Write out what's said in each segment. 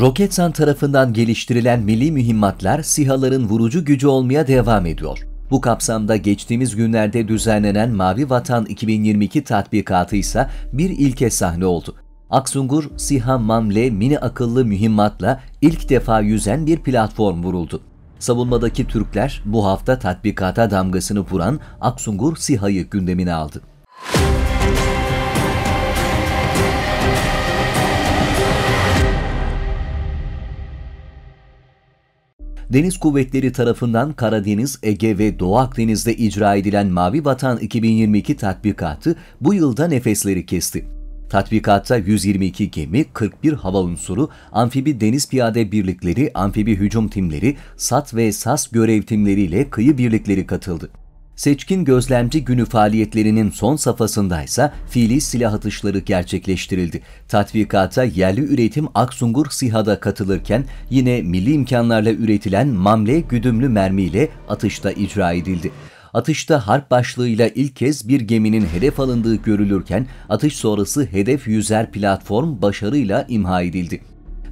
Roketsan tarafından geliştirilen milli mühimmatlar SİHA'ların vurucu gücü olmaya devam ediyor. Bu kapsamda geçtiğimiz günlerde düzenlenen Mavi Vatan 2022 tatbikatı ise bir ilke sahne oldu. Aksungur, SİHA Mamle mini akıllı mühimmatla ilk defa yüzen bir platform vuruldu. Savunmadaki Türkler bu hafta tatbikata damgasını vuran Aksungur SİHA'yı gündemine aldı. Deniz Kuvvetleri tarafından Karadeniz, Ege ve Doğu Akdeniz'de icra edilen Mavi Vatan 2022 tatbikatı bu yılda nefesleri kesti. Tatbikatta 122 gemi, 41 hava unsuru, amfibi deniz piyade birlikleri, amfibi hücum timleri, SAT ve SAS görev timleriyle kıyı birlikleri katıldı. Seçkin gözlemci günü faaliyetlerinin son safhasındaysa fiili silah atışları gerçekleştirildi. Tatbikata yerli üretim Aksungur SİHA'da katılırken yine milli imkanlarla üretilen mamle güdümlü mermiyle atışta icra edildi. Atışta harp başlığıyla ilk kez bir geminin hedef alındığı görülürken atış sonrası hedef yüzer platform başarıyla imha edildi.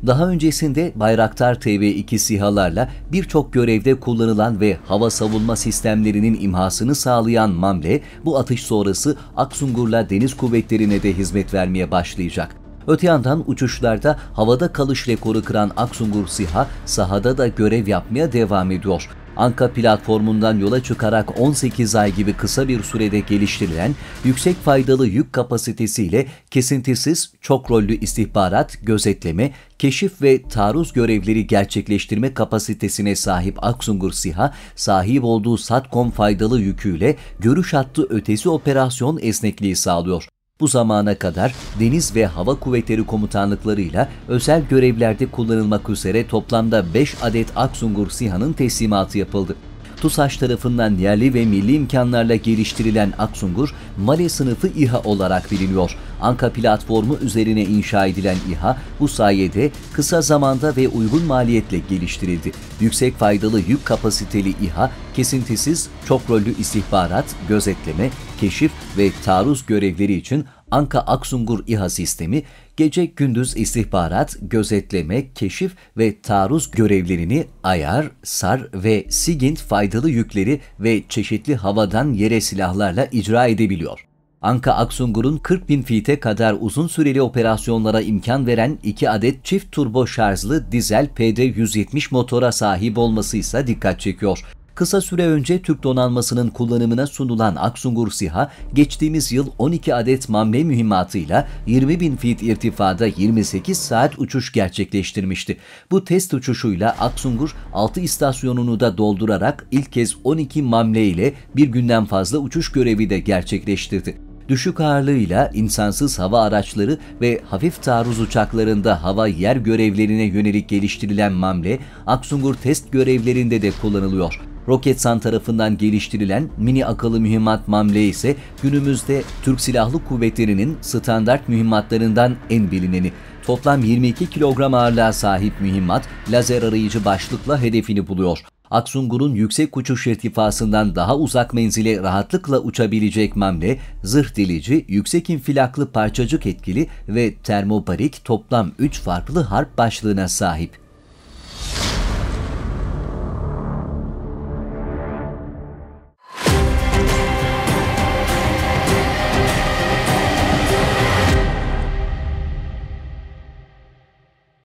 Daha öncesinde Bayraktar TV2 SİHA'larla birçok görevde kullanılan ve hava savunma sistemlerinin imhasını sağlayan MAMLE, bu atış sonrası Aksungur'la Deniz Kuvvetleri'ne de hizmet vermeye başlayacak. Öte yandan uçuşlarda havada kalış rekoru kıran Aksungur SİHA sahada da görev yapmaya devam ediyor. Anka platformundan yola çıkarak 18 ay gibi kısa bir sürede geliştirilen yüksek faydalı yük kapasitesiyle kesintisiz çok rollü istihbarat, gözetleme, keşif ve taarruz görevleri gerçekleştirme kapasitesine sahip Aksungur SİHA, sahip olduğu SATCOM faydalı yüküyle görüş hattı ötesi operasyon esnekliği sağlıyor. Bu zamana kadar Deniz ve Hava Kuvvetleri komutanlıklarıyla özel görevlerde kullanılmak üzere toplamda 5 adet Aksungur SİHA'nın teslimatı yapıldı. TUSAŞ tarafından yerli ve milli imkanlarla geliştirilen Aksungur, Male sınıfı İHA olarak biliniyor. Anka platformu üzerine inşa edilen İHA bu sayede kısa zamanda ve uygun maliyetle geliştirildi. Yüksek faydalı yük kapasiteli İHA, kesintisiz, çok rollü istihbarat, gözetleme, keşif ve taarruz görevleri için Anka Aksungur İHA sistemi gece gündüz istihbarat, gözetleme, keşif ve taarruz görevlerini ayar, sar ve SIGINT faydalı yükleri ve çeşitli havadan yere silahlarla icra edebiliyor. Anka Aksungur'un 40 bin fite kadar uzun süreli operasyonlara imkan veren 2 adet çift turbo şarjlı dizel PD-170 motora sahip olması ise dikkat çekiyor. Kısa süre önce Türk donanmasının kullanımına sunulan Aksungur SİHA, geçtiğimiz yıl 12 adet mamle mühimmatıyla 20 bin feet irtifada 28 saat uçuş gerçekleştirmişti. Bu test uçuşuyla Aksungur 6 istasyonunu da doldurarak ilk kez 12 mamle ile bir günden fazla uçuş görevi de gerçekleştirdi düşük ağırlığıyla insansız hava araçları ve hafif taarruz uçaklarında hava yer görevlerine yönelik geliştirilen MAMLE, Aksungur test görevlerinde de kullanılıyor. Roketsan tarafından geliştirilen mini akıllı mühimmat Mamle ise günümüzde Türk Silahlı Kuvvetleri'nin standart mühimmatlarından en bilineni. Toplam 22 kilogram ağırlığa sahip mühimmat lazer arayıcı başlıkla hedefini buluyor. Aksungur'un yüksek uçuş irtifasından daha uzak menzile rahatlıkla uçabilecek mamle, zırh delici, yüksek infilaklı parçacık etkili ve termobarik toplam 3 farklı harp başlığına sahip.